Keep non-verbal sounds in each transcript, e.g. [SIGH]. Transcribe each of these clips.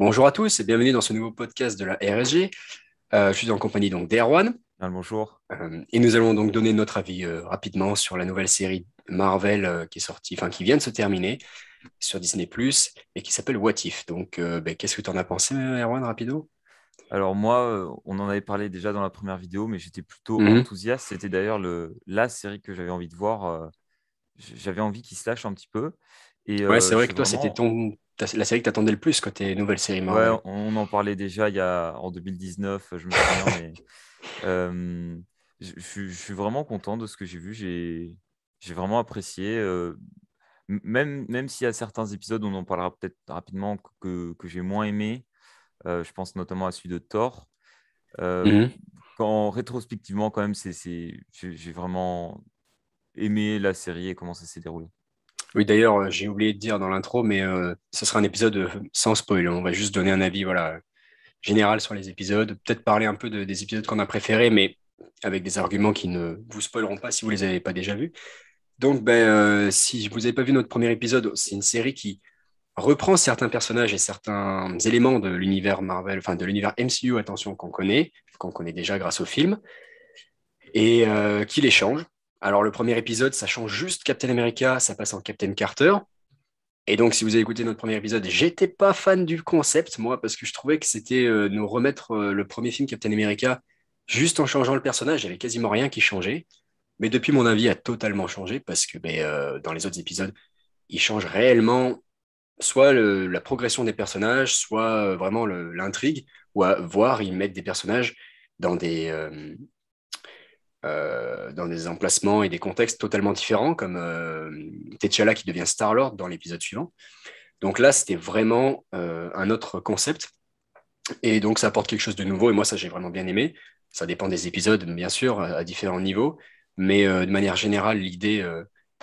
Bonjour à tous et bienvenue dans ce nouveau podcast de la RSG. Euh, je suis en compagnie donc d'Erwan. bonjour. Euh, et nous allons donc donner notre avis euh, rapidement sur la nouvelle série Marvel qui est sortie, enfin qui vient de se terminer sur Disney et qui s'appelle What If. Donc, ben, qu'est-ce que tu en as pensé, Erwan, rapido alors moi, on en avait parlé déjà dans la première vidéo, mais j'étais plutôt mhm. enthousiaste. C'était d'ailleurs la série que j'avais envie de voir. J'avais envie qu'il se lâche un petit peu. Et, ouais, c'est vrai que toi, c'était ton la série que tu attendais le plus côté nouvelle série on en parlait déjà il y a, en 2019, je me souviens. [LAUGHS] Euh, je, suis vraiment content de ce que j'ai vu. J'ai vraiment apprécié. Euh, même même s'il y a certains épisodes, on en parlera peut-être rapidement, que, j'ai moins aimé. Euh, je pense notamment à celui de Thor. Mm-hmm. Quand rétrospectivement, quand même, j'ai vraiment aimé la série et comment ça s'est déroulé. Oui, d'ailleurs, euh, j'ai oublié de dire dans l'intro, mais euh, ce sera un épisode euh, sans spoil. Hein. On va juste donner un avis voilà, général sur les épisodes, peut-être parler un peu des épisodes qu'on a préférés, mais avec des arguments qui ne vous spoileront pas si vous ne les avez pas déjà vus. Donc, ben, si vous n'avez pas vu notre premier épisode, c'est une série qui reprend certains personnages et certains éléments de l'univers Marvel, enfin de l'univers MCU, attention, qu'on connaît, qu'on connaît déjà grâce au film, et qui les change alors, le premier épisode, ça change juste Captain America, ça passe en Captain Carter. Et donc, si vous avez écouté notre premier épisode, j'étais pas fan du concept, moi, parce que je trouvais que c'était euh, nous remettre euh, le premier film Captain America juste en changeant le personnage. Il n'y avait quasiment rien qui changeait. Mais depuis, mon avis a totalement changé parce que ben, euh, dans les autres épisodes, ils changent réellement soit la progression des personnages, soit vraiment l'intrigue, ou à, voire ils mettent des personnages dans des, euh, dans des emplacements et des contextes totalement différents, comme euh, T'Challa qui devient Star-Lord dans l'épisode suivant. Donc là, c'était vraiment euh, un autre concept. Et donc, ça apporte quelque chose de nouveau. Et moi, ça, j'ai vraiment bien aimé. Ça dépend des épisodes, bien sûr, à, différents niveaux. Mais de manière générale, l'idée,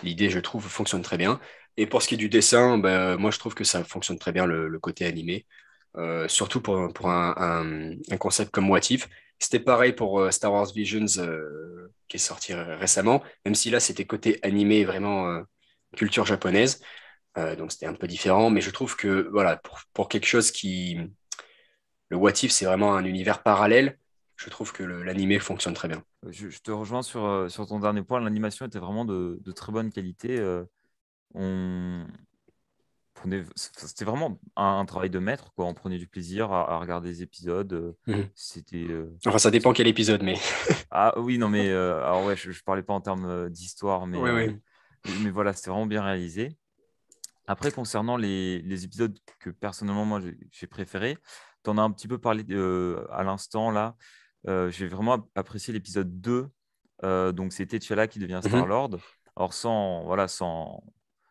je trouve, fonctionne très bien. Et pour ce qui est du dessin, ben, moi, je trouve que ça fonctionne très bien, le côté animé. Euh, surtout pour, pour un, un, concept comme What If. C'était pareil pour euh, Star Wars Visions euh, qui est sorti récemment, même si là c'était côté animé, vraiment culture japonaise. donc c'était un peu différent, mais je trouve que voilà, pour, pour quelque chose qui. Le What If, c'est vraiment un univers parallèle. Je trouve que l'animé fonctionne très bien. Je, te rejoins sur, sur, ton dernier point. L'animation était vraiment de, de très bonne qualité. On, c'était vraiment un, travail de maître, quoi. On prenait du plaisir à, regarder les épisodes. Euh, mmh c'était. Euh, enfin, ça dépend quel épisode, mais. [LAUGHS] ah oui, non, mais euh, alors ouais, je, ne parlais pas en termes d'histoire, mais mais voilà, c'était vraiment bien réalisé. Après, concernant les, épisodes que personnellement moi j'ai préféré tu en as un petit peu parlé à l'instant là. j'ai vraiment apprécié l'épisode 2. donc, c'était T'Challa qui devient mmh Star-Lord. alors sans, voilà, sans,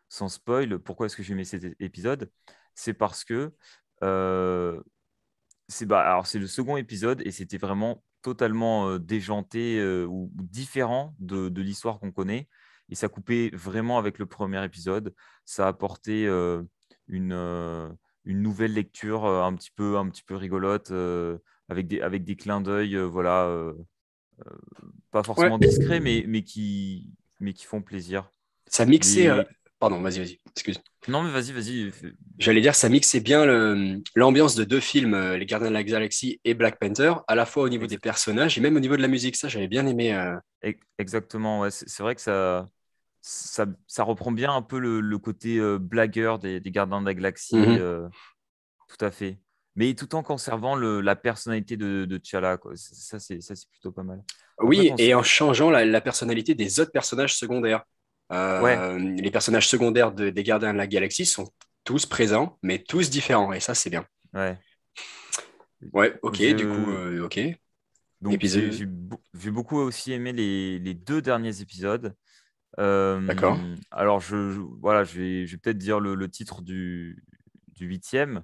sans spoil, pourquoi est-ce que j'ai aimé cet épisode C'est parce que euh, c'est bah, le second épisode et c'était vraiment totalement euh, déjanté euh, ou, différent de, l'histoire qu'on connaît et ça coupait vraiment avec le premier épisode. Ça apportait une, une nouvelle lecture un petit peu un petit peu rigolote avec des avec des clins d'œil voilà pas forcément discret discrets mais mais qui mais qui font plaisir. Ça mixait. Hein. Pardon, vas-y, vas-y, excuse. Non, mais vas-y, vas-y. J'allais dire, ça mixait bien l'ambiance de deux films, euh, Les Gardiens de la Galaxie et Black Panther, à la fois au niveau des personnages et même au niveau de la musique. Ça, j'avais bien aimé. Euh. Exactement, c'est vrai que ça, ça, reprend bien un peu le, côté euh, blagueur des, Gardiens de la Galaxie. Mhm. tout à fait. Mais tout en conservant la personnalité de, de T'Challa. Ça, c'est plutôt pas mal. oui, et en changeant la personnalité des autres personnages secondaires. Euh, les personnages secondaires de, des Gardiens de la Galaxie sont tous présents, mais tous différents, et ça, c'est bien. Ouais. Ouais, ok, du coup, euh, ok. Donc, j'ai, beaucoup aussi aimé les, deux derniers épisodes. Euh, d'accord. Alors, je, voilà, je vais, peut-être dire le, titre du, du huitième.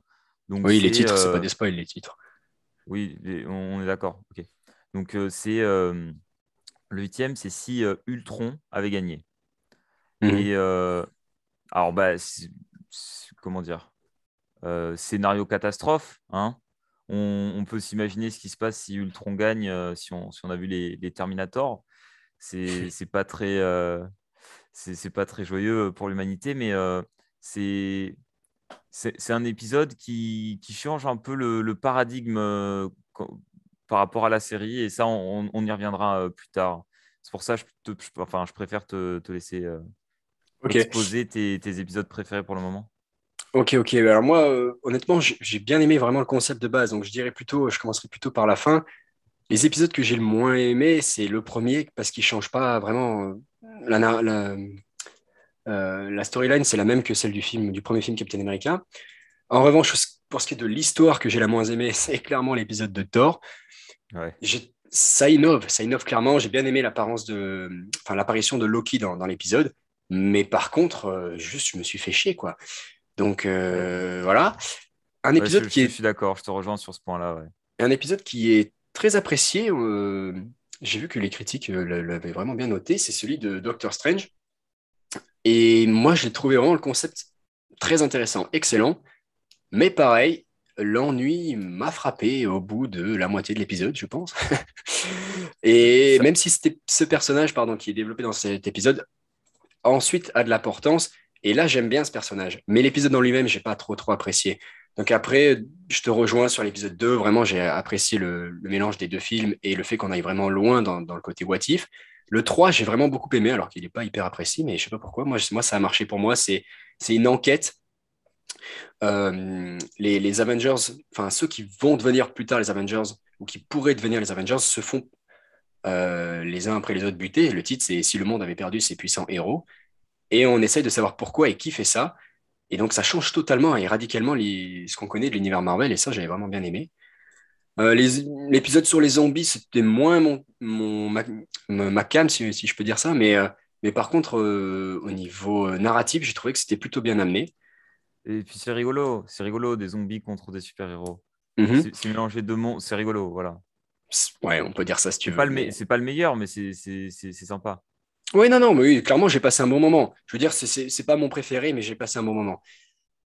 Donc, oui, les titres, c'est pas des spoils, les titres. Oui, on, est d'accord. ok Donc, c'est le huitième, c'est si Ultron avait gagné. Mhm. Et euh, alors, bah, comment dire euh, Scénario catastrophe. Hein on, peut s'imaginer ce qui se passe si Ultron gagne, euh, si, on, si, on, a vu les, Terminators. [LAUGHS] C'est pas très. c'est pas très joyeux pour l'humanité, mais c'est c'est un épisode qui, change un peu le, paradigme par rapport à la série, et ça, on, y reviendra plus tard. C'est pour ça que je, enfin, je préfère te, te laisser okay. tes, épisodes préférés pour le moment Ok, ok. Bah, alors moi, euh, honnêtement, j'ai bien aimé vraiment le concept de base. Donc je dirais plutôt, je commencerai plutôt par la fin. Les épisodes que j'ai le moins aimé, c'est le premier parce qu'il change pas vraiment euh, euh, la, storyline, c'est la même que celle du film du premier film Captain America. En revanche, pour ce qui est de l'histoire que j'ai la moins aimée, [LAUGHS] c'est clairement l'épisode de Thor. Ça innove, ça innove clairement. J'ai bien aimé l'apparence de, enfin l'apparition de Loki dans l'épisode. Mais par contre, euh, juste, je me suis fait chier, quoi. Donc, euh, voilà. Un épisode je, qui je est... suis d'accord, je te rejoins sur ce point-là. Un épisode qui est très apprécié. Euh, j'ai vu que les critiques l'avaient vraiment bien noté. C'est celui de Doctor Strange. Et moi, j'ai trouvé vraiment le concept très intéressant, excellent. Mais pareil, l'ennui m'a frappé au bout de la moitié de l'épisode, je pense. [LAUGHS] et même si c'était ce personnage pardon, qui est développé dans cet épisode ensuite a de l'importance Et là, j'aime bien ce personnage. Mais l'épisode en lui-même, j'ai pas trop, trop apprécié. Donc après, je te rejoins sur l'épisode 2. Vraiment, j'ai apprécié le, mélange des deux films et le fait qu'on aille vraiment loin dans, le côté what Le 3, j'ai vraiment beaucoup aimé, alors qu'il n'est pas hyper apprécié, mais je sais pas pourquoi. Moi, moi ça a marché pour moi. C'est une enquête. Euh, les, les Avengers, enfin ceux qui vont devenir plus tard les Avengers ou qui pourraient devenir les Avengers, se font euh, les uns après les autres butés. Le titre, c'est Si le monde avait perdu ses puissants héros. Et on essaye de savoir pourquoi et qui fait ça. Et donc, ça change totalement et radicalement ce qu'on connaît de l'univers Marvel. Et ça, j'avais vraiment bien aimé. Euh, l'épisode sur les zombies, c'était moins mon, ma, cam, si, je peux dire ça. Mais, euh, mais par contre, au niveau narratif, j'ai trouvé que c'était plutôt bien amené. Et puis, c'est rigolo. C'est rigolo, des zombies contre des super-héros. Mhm. C'est mélangé deux mondes. C'est rigolo, voilà ouais, on peut dire ça si tu veux. Mais... C'est pas le meilleur, mais c'est sympa. Oui, non, non, mais clairement, j'ai passé un bon moment. Je veux dire, c'est pas mon préféré, mais j'ai passé un bon moment.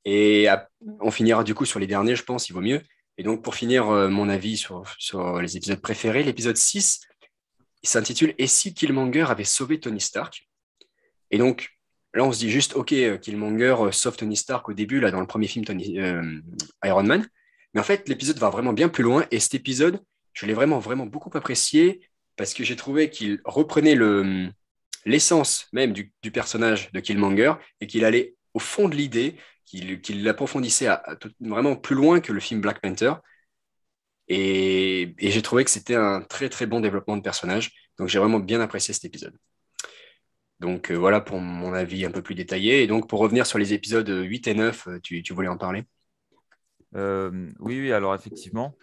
Et on finira du coup sur les derniers, je pense, il vaut mieux. Et donc, pour finir euh, mon avis sur, les épisodes préférés, l'épisode 6, il s'intitule Et si Killmonger avait sauvé Tony Stark Et donc, là, on se dit juste, OK, euh, Killmonger euh, sauve Tony Stark au début, là, dans le premier film Tony, Iron Man. Mais en fait, l'épisode va vraiment bien plus loin. Et cet épisode, je l'ai vraiment, vraiment beaucoup apprécié parce que j'ai trouvé qu'il reprenait le, l'essence même du, personnage de Killmonger et qu'il allait au fond de l'idée, qu'il, l'approfondissait vraiment plus loin que le film Black Panther. Et, j'ai trouvé que c'était un très très bon développement de personnage. Donc j'ai vraiment bien apprécié cet épisode. Donc euh, voilà pour mon avis un peu plus détaillé. Et donc pour revenir sur les épisodes 8 et 9, euh, tu, voulais en parler euh, oui, oui, alors effectivement.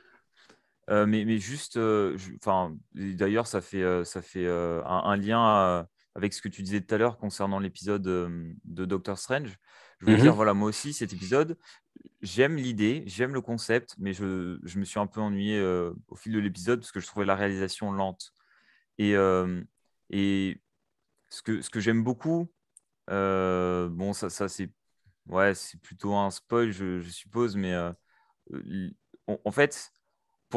Euh, mais, juste, euh, d'ailleurs, ça fait, euh, ça fait un, lien avec ce que tu disais tout à l'heure concernant l'épisode de Doctor Strange. Je veux mmh dire, voilà, moi aussi, cet épisode, j'aime l'idée, j'aime le concept, mais je, me suis un peu ennuyé au fil de l'épisode parce que je trouvais la réalisation lente. Et, et ce que, ce que j'aime beaucoup, bon, ça, ça c'est plutôt un spoil, je, suppose, mais en, fait,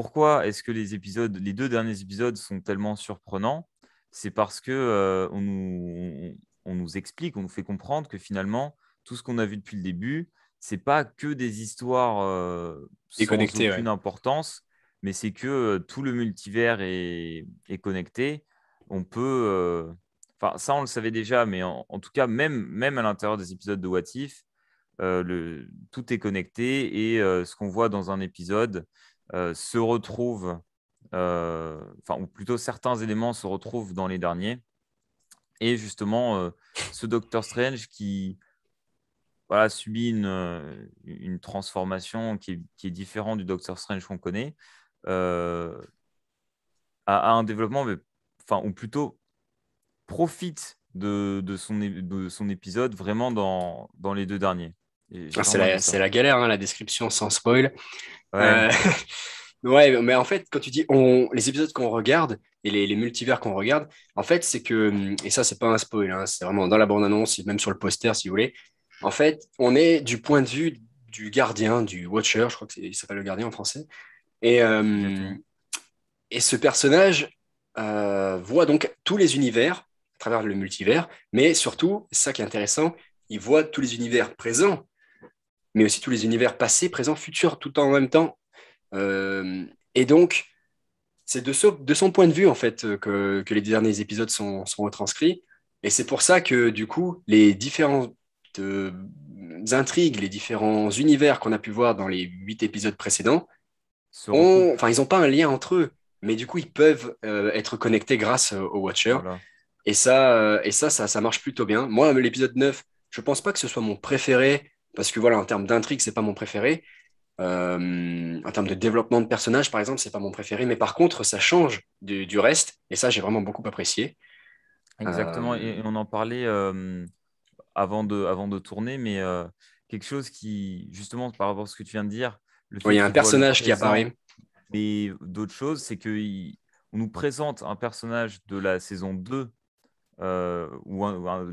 pourquoi est-ce que les épisodes, les deux derniers épisodes sont tellement surprenants C'est parce que euh, on, nous, explique, on nous fait comprendre que finalement tout ce qu'on a vu depuis le début, c'est pas que des histoires euh, sans aucune importance, mais c'est que euh, tout le multivers est, connecté. On peut, euh, enfin ça on le savait déjà, mais en, tout cas même même à l'intérieur des épisodes de What If, le, tout est connecté et ce qu'on voit dans un épisode euh, se retrouvent, euh, enfin, ou plutôt certains éléments se retrouvent dans les derniers. Et justement, euh, ce Docteur Strange qui, voilà, subit une, transformation qui est, différente du docteur Strange qu'on connaît, a, un développement, enfin, ou plutôt profite de, son, son épisode vraiment dans les deux derniers. Ah, c'est la, la, galère, hein, la description sans spoil. Euh, [LAUGHS] ouais. mais en fait, quand tu dis on, les épisodes qu'on regarde et les, les multivers qu'on regarde, en fait, c'est que, hum, et ça, c'est pas un spoil, hein, c'est vraiment dans la bande-annonce, même sur le poster, si vous voulez. En fait, on est du point de vue du gardien, du Watcher, je crois qu'il s'appelle le gardien en français. Et, hum, et ce personnage euh, voit donc tous les univers à travers le multivers, mais surtout, c'est ça qui est intéressant, il voit tous les univers présents mais aussi tous les univers passés, présents, futurs, tout en même temps. Euh, et donc, c'est de, son point de vue, en fait, euh, que, les derniers épisodes sont, retranscrits. Et c'est pour ça que, du coup, les différentes euh, intrigues, les différents univers qu'on a pu voir dans les huit épisodes précédents, enfin, ils n'ont pas un lien entre eux, mais du coup, ils peuvent être connectés grâce au Watcher. Et, ça, et ça, ça, marche plutôt bien. Moi, l'épisode 9, je ne pense pas que ce soit mon préféré, parce que voilà, en termes d'intrigue, c'est pas mon préféré. Euh, en termes de développement de personnages, par exemple, c'est pas mon préféré. Mais par contre, ça change du, reste. Et ça, j'ai vraiment beaucoup apprécié. Exactement. Euh, Et on en parlait euh, avant, de, avant de tourner, mais quelque chose qui, justement, par rapport à ce que tu viens de dire. il y a un personnage qui apparaît. Mais d'autres choses, c'est qu'on nous présente un personnage de la saison 2, ou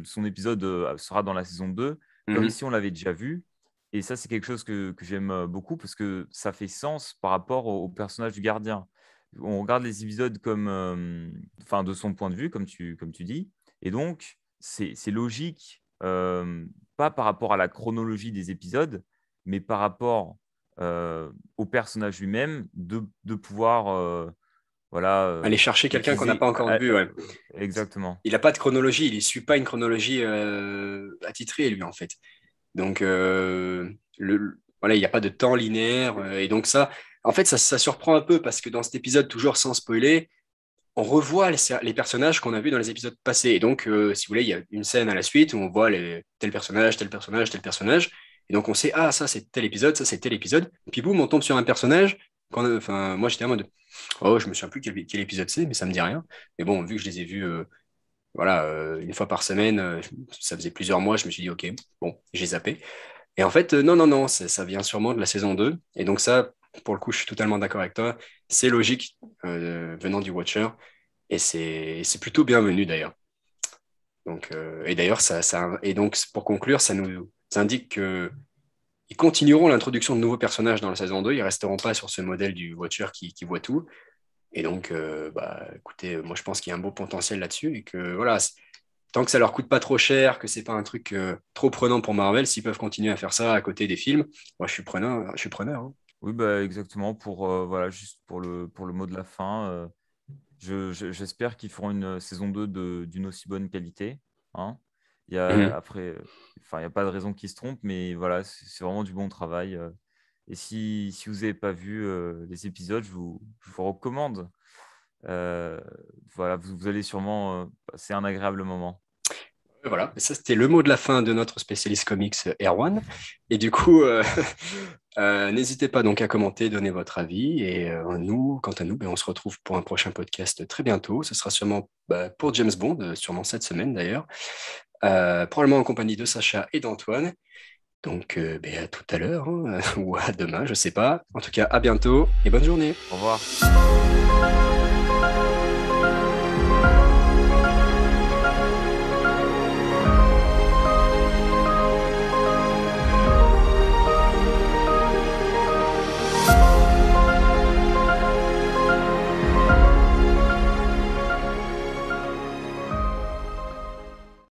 son épisode sera dans la saison 2, comme mmh ici, on l'avait déjà vu. Et ça, c'est quelque chose que, j'aime euh, beaucoup parce que ça fait sens par rapport au, personnage du gardien. On regarde les épisodes comme, euh, enfin, de son point de vue, comme tu, comme tu dis. Et donc, c'est logique, euh, pas par rapport à la chronologie des épisodes, mais par rapport au personnage lui-même, de, de, pouvoir voilà, euh, Aller chercher quelqu'un qu'on n'a pas encore vu. Euh, exactement. Il n'a pas de chronologie, il ne suit pas une chronologie euh, attitrée, lui, en fait. Donc, il n'y a pas de temps linéaire. et donc, ça, en fait, ça, ça, surprend un peu parce que dans cet épisode, toujours sans spoiler, on revoit les, personnages qu'on a vus dans les épisodes passés. Et donc, si vous voulez, il y a une scène à la suite où on voit tel personnage, tel personnage, tel personnage. Et donc, on sait, ah, ça, c'est tel épisode, ça, c'est tel épisode. puis, boum, on tombe sur un personnage moi, j'étais en mode, oh, je me souviens plus quel, épisode c'est, mais ça me dit rien. Mais bon, vu que je les ai vus, euh, voilà, euh, une fois par semaine, euh, ça faisait plusieurs mois, je me suis dit, ok, bon, j'ai zappé. Et en fait, non, non, non, ça, vient sûrement de la saison 2. Et donc, ça, pour le coup, je suis totalement d'accord avec toi. C'est logique venant du Watcher. Et c'est plutôt bienvenu d'ailleurs. Donc, et d'ailleurs, ça, et donc, pour conclure, ça nous indique que ils continueront l'introduction de nouveaux personnages dans la saison 2. Ils resteront pas sur ce modèle du Watcher qui, voit tout. Et donc, euh, bah, écoutez, moi, je pense qu'il y a un beau potentiel là-dessus et que, voilà, tant que ça leur coûte pas trop cher, que c'est pas un truc euh, trop prenant pour Marvel, s'ils peuvent continuer à faire ça à côté des films, moi, je suis preneur. Je suis preneur hein. Oui, bah, exactement. Pour, euh, voilà, juste pour le, pour le mot de la fin, j'espère qu'ils feront une saison 2 d'une aussi bonne qualité. Hein il y a, mmh. Après, euh, enfin, il n'y a pas de raison qu'il se trompent, mais voilà, c'est vraiment du bon travail. Euh. Et si, si vous n'avez pas vu euh, les épisodes, je vous, je vous recommande. voilà, vous, allez sûrement c'est passer un agréable moment. Voilà, ça c'était le mot de la fin de notre spécialiste comics Erwan. Et du coup, [LAUGHS] n'hésitez pas donc à commenter, donner votre avis. Et nous, quant à nous, ben, on se retrouve pour un prochain podcast très bientôt. Ce sera sûrement bah, pour James Bond, sûrement cette semaine d'ailleurs. Euh, probablement en compagnie de Sacha et d'Antoine. Donc euh, ben, à tout à l'heure hein, [LAUGHS] ou à demain, je ne sais pas. En tout cas, à bientôt et bonne journée. Au revoir.